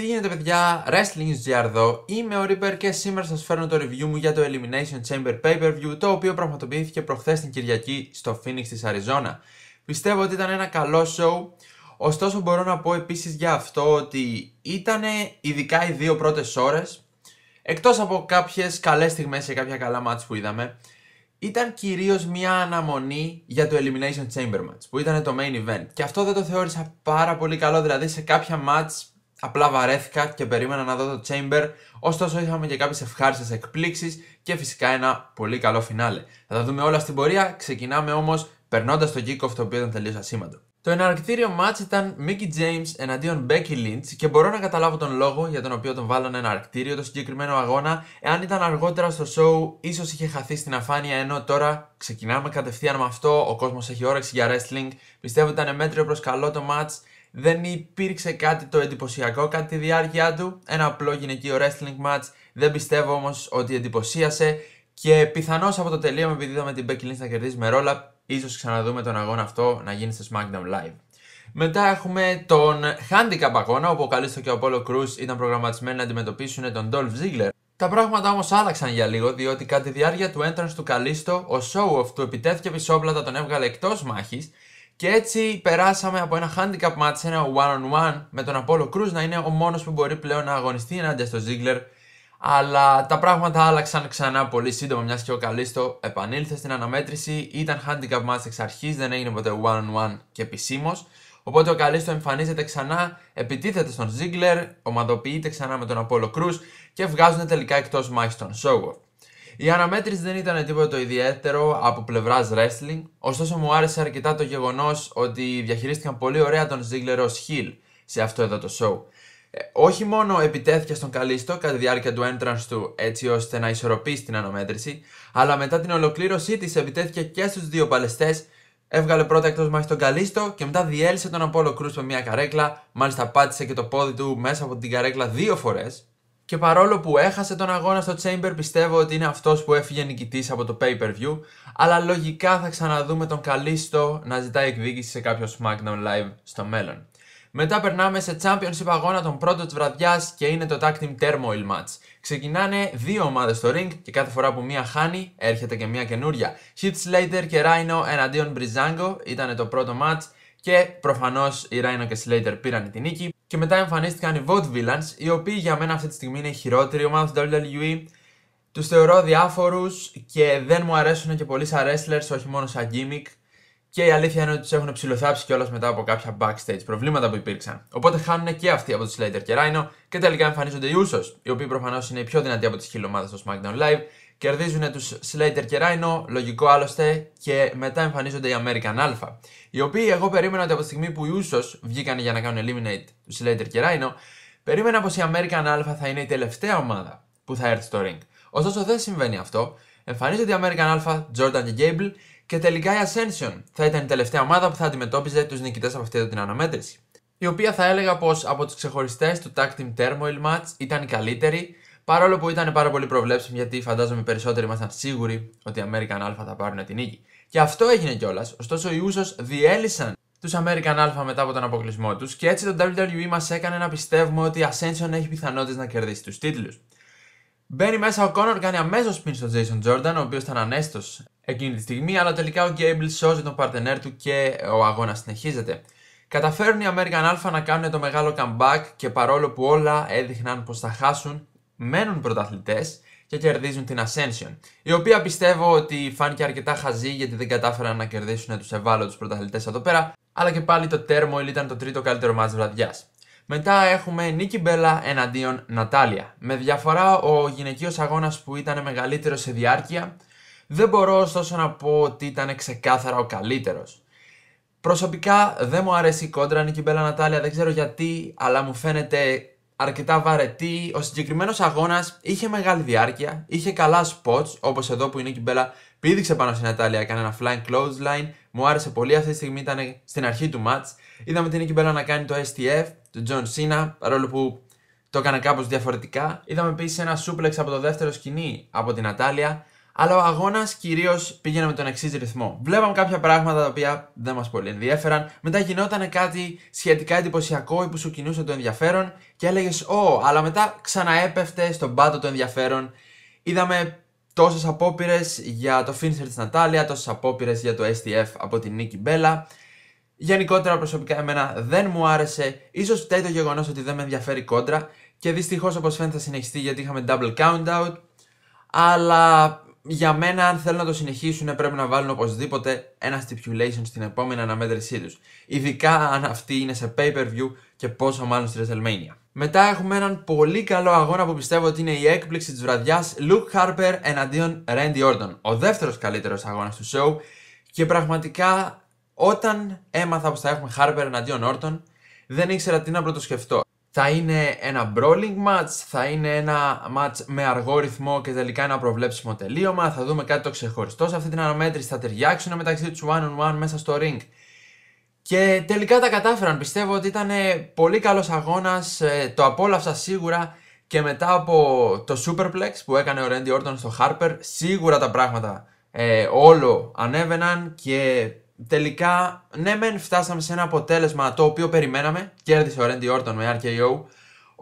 Τι γίνεται παιδιά, Wrestling GR εδώ, είμαι ο Reaper και σήμερα σας φέρνω το review μου για το Elimination Chamber Pay-Per-View το οποίο πραγματοποιήθηκε προχθές την Κυριακή στο Phoenix της Αριζόνα. Πιστεύω ότι ήταν ένα καλό show, ωστόσο μπορώ να πω επίσης για αυτό ότι ήταν ειδικά οι δύο πρώτες ώρες, εκτός από κάποιες καλές στιγμές και κάποια καλά μάτς που είδαμε, ήταν κυρίως μια αναμονή για το Elimination Chamber Match που ήταν το main event και αυτό δεν το θεώρησα πάρα πολύ καλό, δηλαδή σε κάποια match Απλά βαρέθηκα και περίμενα να δω το Chamber, ωστόσο είχαμε και κάποιες ευχάριστες εκπλήξεις και φυσικά ένα πολύ καλό φινάλε. Θα τα δούμε όλα στην πορεία, ξεκινάμε όμως περνώντας το kickoff το οποίο ήταν τελείως ασήμαντο. Το εναρκτήριο match ήταν Mickey James εναντίον Becky Lynch και μπορώ να καταλάβω τον λόγο για τον οποίο τον βάλανε εναρκτήριο το συγκεκριμένο αγώνα. Εάν ήταν αργότερα στο show, ίσως είχε χαθεί στην αφάνεια ενώ τώρα ξεκινάμε κατευθείαν με αυτό. Ο κόσμος έχει όρεξη για wrestling. Πιστεύω ότι ήταν μέτριο προς καλό το match δεν υπήρξε κάτι το εντυπωσιακό κατά τη διάρκεια του. Ένα απλό γυναικείο wrestling match. Δεν πιστεύω όμως ότι εντυπωσίασε. Και πιθανώς από το τελείωμα, επειδή είδαμε την Becky Lynch να κερδίζει με ρόλα, ίσως ξαναδούμε τον αγώνα αυτό να γίνει στο SmackDown Live. Μετά έχουμε τον Handicap αγώνα, όπου ο Καλίστο και ο Apollo Cruz ήταν προγραμματισμένοι να αντιμετωπίσουν τον Dolph Ziggler. Τα πράγματα όμως άλλαξαν για λίγο, διότι κατά τη διάρκεια του entrance του Καλίστο, ο Show του επιτέθηκε πισόπλατα, τον έβγαλε εκτός μάχης και έτσι περάσαμε από ένα handicap match ένα one-on-one με τον Apollo Cruz να είναι ο μόνος που μπορεί πλέον να αγωνιστεί ενάντια στο Ziggler. Αλλά τα πράγματα άλλαξαν ξανά πολύ σύντομα, μιας και ο Καλίστο επανήλθε στην αναμέτρηση. Ήταν handicap match εξ αρχής, δεν έγινε ποτέ one-on-one και επισήμως. Οπότε ο Καλίστο εμφανίζεται ξανά, επιτίθεται στον Ziggler, ομαδοποιείται ξανά με τον Apollo Cruz και βγάζουν τελικά εκτός μάχης τον Σόγορ. Η αναμέτρηση δεν ήταν τίποτα το ιδιαίτερο από πλευράς wrestling, ωστόσο μου άρεσε αρκετά το γεγονός ότι διαχειρίστηκαν πολύ ωραία τον Ziggler ως heel σε αυτό εδώ το show. Ε, όχι μόνο επιτέθηκε στον Καλίστο κατά τη διάρκεια του entrance του έτσι ώστε να ισορροπήσει την αναμέτρηση, αλλά μετά την ολοκλήρωσή της επιτέθηκε και στους δύο παλαιστές. Έβγαλε πρώτα εκτός μάχης τον Καλίστο και μετά διέλυσε τον Απόλο Κρού με μια καρέκλα. Μάλιστα πάτησε και το πόδι του μέσα από την καρέκλα δύο φορές. Και παρόλο που έχασε τον αγώνα στο Chamber, πιστεύω ότι είναι αυτός που έφυγε νικητής από το pay-per-view. Αλλά λογικά θα ξαναδούμε τον Καλίστο να ζητάει εκδίκηση σε κάποιο SmackDown Live στο μέλλον. Μετά περνάμε σε Championship αγώνα τον πρώτο της βραδιάς και είναι το Tag Team Turmoil Match. Ξεκινάνε δύο ομάδες στο ring και κάθε φορά που μία χάνει έρχεται και μία καινούρια. Hit Slater και Rhino εναντίον Brizango ήταν το πρώτο match και προφανώς οι Rhino και Slater πήραν την νίκη. Και μετά εμφανίστηκαν οι Vote Villains, οι οποίοι για μένα αυτή τη στιγμή είναι η χειρότερη ομάδα του WWE. Τους θεωρώ διάφορους και δεν μου αρέσουν και πολλοί σαν wrestlers, όχι μόνο σαν gimmick. Και η αλήθεια είναι ότι τους έχουν ψηλοθάψει κιόλας μετά από κάποια backstage προβλήματα που υπήρξαν. Οπότε χάνουν και αυτοί από του Slater και Rhino και τελικά εμφανίζονται οι Usos, οι οποίοι προφανώς είναι οι πιο δυνατοί από τι χιλιομάδε στο SmackDown Live. Κερδίζουν τους Slater και Rhino, λογικό άλλωστε, και μετά εμφανίζονται οι American Alpha. Οι οποίοι εγώ περίμενα ότι από τη στιγμή που οι Usos βγήκαν για να κάνουν eliminate τους Slater και Rhino, περίμενα πως οι American Alpha θα είναι η τελευταία ομάδα που θα έρθει στο ring. Ωστόσο δεν συμβαίνει αυτό. Εμφανίζονται οι American Alpha, Jordan και Gable και τελικά η Ascension θα ήταν η τελευταία ομάδα που θα αντιμετώπιζε τους νικητές από αυτή την αναμέτρηση. Η οποία θα έλεγα πως από τους ξεχωριστές του Tag Team Turmoil Match ήταν η καλύτερη, παρόλο που ήταν πάρα πολύ προβλέψιμη γιατί φαντάζομαι περισσότεροι ήμασταν σίγουροι ότι οι American Alpha θα πάρουν την νίκη. Και αυτό έγινε κιόλας, ωστόσο οι Usos διέλυσαν τους American Alpha μετά από τον αποκλεισμό τους και έτσι το WWE μας έκανε να πιστεύουμε ότι η Ascension έχει πιθανότητες να κερδίσει τους τίτλους. Μπαίνει μέσα ο Κόνορ, κάνει αμέσως πιν στον Jason Jordan, ο οποίος ήταν ανέστος εκείνη τη στιγμή, αλλά τελικά ο Γκέιμπλ σώζει τον παρτενέρ του και ο αγώνας συνεχίζεται. Καταφέρνουν οι American Alpha να κάνουν το μεγάλο comeback και παρόλο που όλα έδειχναν πως θα χάσουν, μένουν πρωταθλητές και κερδίζουν την Ascension. Η οποία πιστεύω ότι φάνηκε αρκετά χαζή γιατί δεν κατάφεραν να κερδίσουν τους ευάλωτους πρωταθλητές εδώ πέρα, αλλά και πάλι το Thermoil ήταν το τρίτο καλύτερο μα βραδιάς. Μετά έχουμε Νίκη Μπέλα εναντίον Νατάλια. Με διαφορά ο γυναικείος αγώνας που ήταν μεγαλύτερο σε διάρκεια, δεν μπορώ ωστόσο να πω ότι ήταν ξεκάθαρα ο καλύτερος. Προσωπικά δεν μου αρέσει η κόντρα Νίκη Μπέλα Νατάλια, δεν ξέρω γιατί, αλλά μου φαίνεται αρκετά βαρετή. Ο συγκεκριμένος αγώνας είχε μεγάλη διάρκεια, είχε καλά spots, όπως εδώ που η Νίκη Μπέλα πήδηξε πάνω στην Νατάλια, έκανε ένα flying clothesline, μου άρεσε πολύ αυτή τη στιγμή, ήταν στην αρχή του match. Είδαμε την Νίκη Μπέλα να κάνει το STF, του Τζον Σίνα, παρόλο που το έκανε κάπως διαφορετικά. Είδαμε επίσης ένα σούπλεξ από το δεύτερο σκηνή από την Ατάλια, αλλά ο αγώνας κυρίως πήγαινε με τον εξής ρυθμό. Βλέπαμε κάποια πράγματα τα οποία δεν μας πολύ ενδιέφεραν. Μετά γινόταν κάτι σχετικά εντυπωσιακό ή που σου κινούσε το ενδιαφέρον και έλεγες Ω, αλλά μετά ξαναέπεφτε στον πάτο το ενδιαφέρον. Είδαμε τόσες απόπειρες για το Finisher της Νατάλια, τόσες απόπειρες για το STF από την Νίκη Μπέλα. Γενικότερα προσωπικά εμένα δεν μου άρεσε, ίσως φταίει το γεγονός ότι δεν με ενδιαφέρει κόντρα και δυστυχώς όπως φαίνεται θα συνεχιστεί γιατί είχαμε double count-out, αλλά για μένα αν θέλουν να το συνεχίσουν πρέπει να βάλουν οπωσδήποτε ένα stipulation στην επόμενη αναμέτρησή τους. ειδικά αν αυτή είναι σε pay-per-view και πόσο μάλλον στη WrestleMania. Μετά έχουμε έναν πολύ καλό αγώνα που πιστεύω ότι είναι η έκπληξη της βραδιάς Luke Harper εναντίον Randy Orton, ο δεύτερος καλύτερος αγώνας του show και πραγματικά όταν έμαθα πως θα έχουμε Χάρπερ εναντίον Orton, δεν ήξερα τι να πρωτοσκεφτώ. Θα είναι ένα brawling match, θα είναι ένα match με αργό ρυθμό και τελικά ένα προβλέψιμο τελείωμα. Θα δούμε κάτι το ξεχωριστό σε αυτή την αναμέτρηση. Θα ταιριάξουν μεταξύ τους one-on-one μέσα στο ring. Και τελικά τα κατάφεραν. Πιστεύω ότι ήταν ε, πολύ καλός αγώνας, ε, το απόλαυσα σίγουρα και μετά από το Superplex που έκανε ο Randy Orton στο Harper, σίγουρα τα πράγματα ε, όλο ανέβαιναν και τελικά, ναι, μεν φτάσαμε σε ένα αποτέλεσμα το οποίο περιμέναμε. Κέρδισε ο Ρέντι Όρτον με RKO.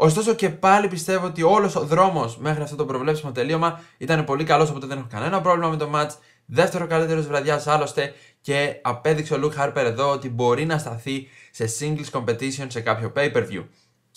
Ωστόσο και πάλι πιστεύω ότι όλος ο δρόμος μέχρι αυτό το προβλέψιμο τελείωμα ήταν πολύ καλός, οπότε δεν έχω κανένα πρόβλημα με το match. Δεύτερο καλύτερος βραδιάς άλλωστε και απέδειξε ο Λουκ Χάρπερ εδώ ότι μπορεί να σταθεί σε singles competition σε κάποιο pay-per-view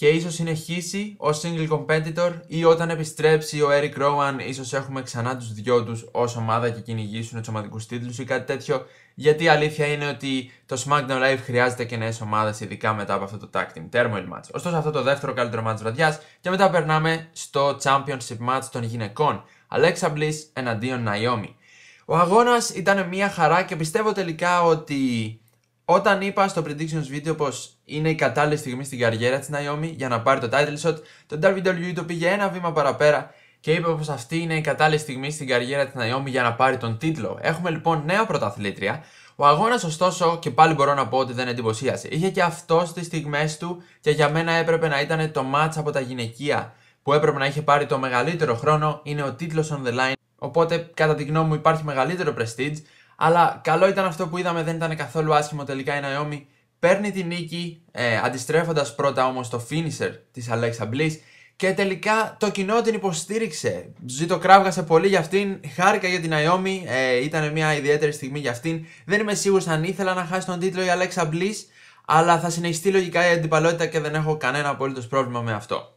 και ίσως συνεχίσει ως single competitor ή όταν επιστρέψει ο Eric Rowan ίσως έχουμε ξανά τους δυο τους ως ομάδα και κυνηγήσουν τους ομαδικούς τίτλους ή κάτι τέτοιο γιατί η αλήθεια είναι ότι το SmackDown Live χρειάζεται και νέες ομάδες ειδικά μετά από αυτό το tag team turmoil match. Ωστόσο αυτό το δεύτερο καλύτερο match βραδιάς και μετά περνάμε στο championship match των γυναικών. Alexa Bliss εναντίον Naomi. Ο αγώνας ήταν μια χαρά και πιστεύω τελικά ότι όταν είπα στο predictions video πως είναι η κατάλληλη στιγμή στην καριέρα της Naomi για να πάρει το title shot, το WWE το πήγε ένα βήμα παραπέρα και είπε πως αυτή είναι η κατάλληλη στιγμή στην καριέρα της Naomi για να πάρει τον τίτλο. Έχουμε λοιπόν νέα πρωταθλήτρια. Ο αγώνας, ωστόσο, και πάλι μπορώ να πω ότι δεν εντυπωσίασε. Είχε και αυτός τις στιγμές του και για μένα έπρεπε να ήταν το match από τα γυναικεία που έπρεπε να είχε πάρει το μεγαλύτερο χρόνο. Είναι ο τίτλος on the line. Οπότε, κατά τη γνώμη μου, υπάρχει μεγαλύτερο prestige αλλά καλό ήταν αυτό που είδαμε, δεν ήταν καθόλου άσχημο τελικά η Ναϊόμι. Παίρνει την νίκη, ε, αντιστρέφοντας πρώτα όμως το finisher της Alexa Bliss. Και τελικά το κοινό την υποστήριξε. Ζήτω κράβγασε πολύ για αυτήν. Χάρηκα για την Ναϊόμι, ε, ήταν μια ιδιαίτερη στιγμή για αυτήν. Δεν είμαι σίγουρος αν ήθελα να χάσει τον τίτλο η Alexa Bliss. Αλλά θα συνεχιστεί λογικά η αντιπαλότητα και δεν έχω κανένα απολύτω πρόβλημα με αυτό.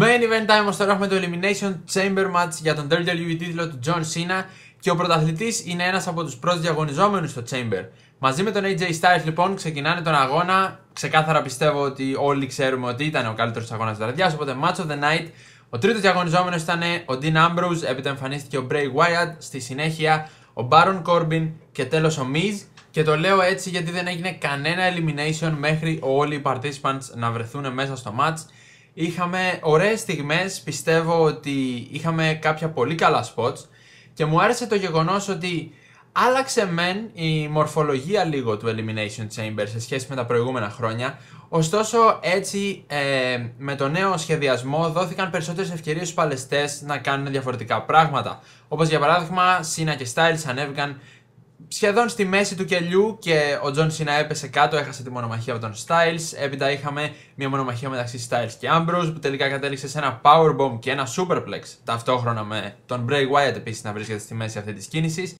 Main event time όμω τώρα έχουμε το Elimination Chamber Match για τον WWE τίτλο του John Cena και ο πρωταθλητής είναι ένας από τους πρώτους διαγωνιζόμενους στο Chamber. Μαζί με τον AJ Styles λοιπόν ξεκινάνε τον αγώνα. Ξεκάθαρα πιστεύω ότι όλοι ξέρουμε ότι ήταν ο καλύτερος αγώνας της βραδιάς. Οπότε match of the night. Ο τρίτος διαγωνιζόμενος ήταν ο Dean Ambrose, έπειτα εμφανίστηκε ο Bray Wyatt, στη συνέχεια ο Baron Corbin και τέλος ο Miz. Και το λέω έτσι γιατί δεν έγινε κανένα elimination μέχρι όλοι οι participants να βρεθούν μέσα στο match. Είχαμε ωραίες στιγμές, πιστεύω ότι είχαμε κάποια πολύ καλά spots. Και μου άρεσε το γεγονός ότι άλλαξε μεν η μορφολογία λίγο του Elimination Chamber σε σχέση με τα προηγούμενα χρόνια. Ωστόσο έτσι ε, με το νέο σχεδιασμό δόθηκαν περισσότερες ευκαιρίες στους παλαιστές να κάνουν διαφορετικά πράγματα. Όπως για παράδειγμα Σίνα και Styles ανέβηκαν σχεδόν στη μέση του κελιού και ο Τζον Σίνα έπεσε κάτω, έχασε τη μονομαχία από τον Styles. Έπειτα είχαμε μια μονομαχία μεταξύ Styles και Ambrose που τελικά κατέληξε σε ένα powerbomb και ένα superplex ταυτόχρονα με τον Bray Wyatt επίσης να βρίσκεται στη μέση αυτή της κίνησης.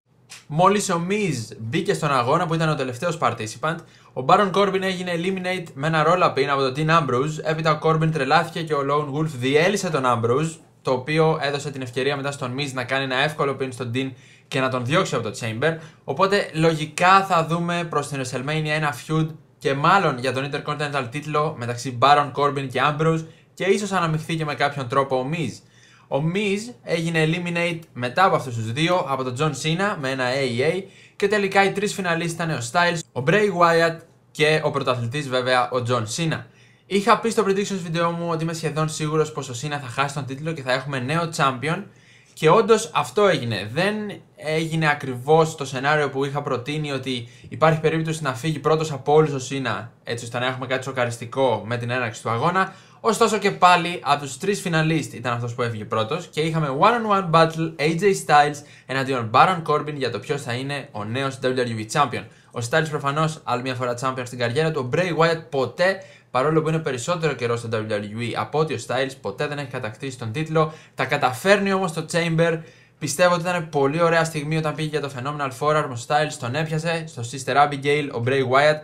Μόλις ο Miz μπήκε στον αγώνα που ήταν ο τελευταίος participant, ο Baron Corbin έγινε eliminate με ένα roll-up από τον Dean Ambrose, έπειτα ο Corbin τρελάθηκε και ο Lone Wolf διέλυσε τον Ambrose, το οποίο έδωσε την ευκαιρία μετά στον Miz να κάνει ένα εύκολο pin στον Dean και να τον διώξει από το Chamber. Οπότε λογικά θα δούμε προς την WrestleMania ένα feud και μάλλον για τον Intercontinental τίτλο μεταξύ Baron Corbin και Ambrose και ίσως αναμειχθεί και με κάποιον τρόπο ο Miz. Ο Miz έγινε eliminate μετά από αυτούς τους δύο από τον John Cena με ένα AEA e και τελικά οι τρεις φιναλίστες ήταν ο Styles, ο Bray Wyatt και ο πρωταθλητής βέβαια ο John Cena. Είχα πει στο predictions βίντεο μου ότι είμαι σχεδόν σίγουρος πως ο Cena θα χάσει τον τίτλο και θα έχουμε νέο champion και όντως αυτό έγινε. Δεν έγινε ακριβώς το σενάριο που είχα προτείνει ότι υπάρχει περίπτωση να φύγει πρώτος από όλους ο Σίνα, έτσι ώστε να έχουμε κάτι σοκαριστικό με την έναρξη του αγώνα. Ωστόσο και πάλι από τους τρεις φιναλίστ ήταν αυτός που έφυγε πρώτος και είχαμε one-on-one battle AJ Styles εναντίον Baron Corbin για το ποιος θα είναι ο νέος WWE Champion. Ο Styles προφανώς άλλη μια φορά Champion στην καριέρα του, ο Bray Wyatt ποτέ παρόλο που είναι περισσότερο καιρό στο WWE από ότι ο Styles ποτέ δεν έχει κατακτήσει τον τίτλο. Τα καταφέρνει όμως το Chamber. Πιστεύω ότι ήταν πολύ ωραία στιγμή όταν πήγε για το Phenomenal Forearm. Ο Styles τον έπιασε στο Sister Abigail, ο Bray Wyatt.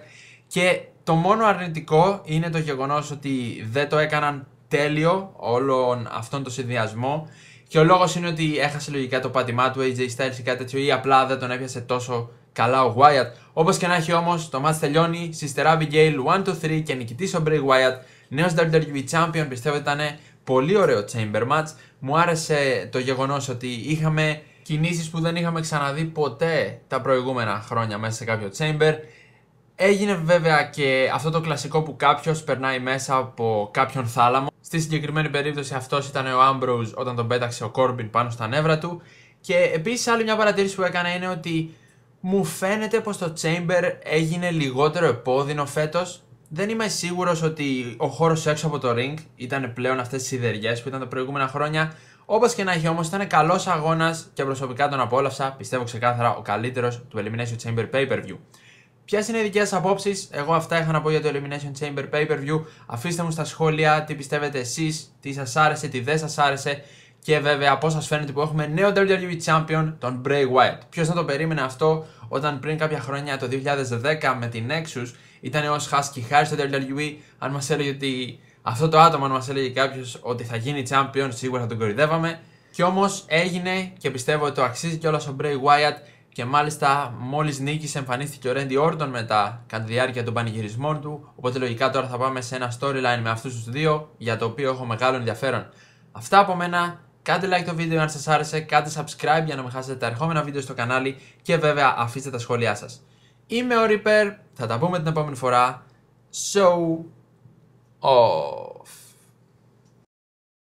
Και το μόνο αρνητικό είναι το γεγονός ότι δεν το έκαναν τέλειο όλον αυτόν τον συνδυασμό. Και ο λόγος είναι ότι έχασε λογικά το πάτημά του AJ Styles ή κάτι τέτοιο, ή απλά δεν τον έπιασε τόσο καλά ο Wyatt. Όπως και να έχει όμως, το match τελειώνει. συστερά, Abigail 1-2-3 και νικητής ο Bray Wyatt, νέος WWE Champion. Πιστεύω ήταν πολύ ωραίο Chamber Match. Μου άρεσε το γεγονός ότι είχαμε κινήσεις που δεν είχαμε ξαναδεί ποτέ τα προηγούμενα χρόνια μέσα σε κάποιο chamber. Έγινε βέβαια και αυτό το κλασικό που κάποιος περνάει μέσα από κάποιον θάλαμο. Στη συγκεκριμένη περίπτωση αυτός ήταν ο Ambrose όταν τον πέταξε ο Corbin πάνω στα νεύρα του. Και επίσης άλλη μια παρατήρηση που έκανα είναι ότι μου φαίνεται πως το Chamber έγινε λιγότερο επώδυνο φέτος. Δεν είμαι σίγουρος ότι ο χώρος έξω από το ring ήταν πλέον αυτές τις σιδεριές που ήταν τα προηγούμενα χρόνια. Όπως και να έχει όμως ήταν καλός αγώνας και προσωπικά τον απόλαυσα. Πιστεύω ξεκάθαρα ο καλύτερος του Elimination Chamber Pay-Per-View. Ποιες είναι οι δικές απόψεις, εγώ αυτά είχα να πω για το Elimination Chamber Pay Per View. Αφήστε μου στα σχόλια τι πιστεύετε εσείς, τι σας άρεσε, τι δεν σας άρεσε. Και βέβαια, από όσα φαίνεται που έχουμε νέο WWE Champion, τον Bray Wyatt. Ποιος θα το περίμενε αυτό όταν πριν κάποια χρόνια, το 2010, με την Nexus, ήταν ω Husky χάρη στο WWE. Αν μας έλεγε ότι αυτό το άτομο, αν μας έλεγε κάποιος ότι θα γίνει Champion, σίγουρα θα τον κορυδεύαμε. Και όμως έγινε και πιστεύω ότι το αξίζει κιόλας ο Bray Wyatt. Και μάλιστα, μόλις νίκησε, εμφανίστηκε ο Randy Orton μετά, κατά τη διάρκεια των πανηγυρισμών του. Οπότε, λογικά τώρα θα πάμε σε ένα storyline με αυτούς τους δύο, για το οποίο έχω μεγάλο ενδιαφέρον. Αυτά από μένα. Κάντε like το βίντεο αν σας άρεσε, κάντε subscribe για να μην χάσετε τα ερχόμενα βίντεο στο κανάλι και βέβαια αφήστε τα σχόλιά σας. Είμαι ο Reaper, θα τα πούμε την επόμενη φορά. So... Oh.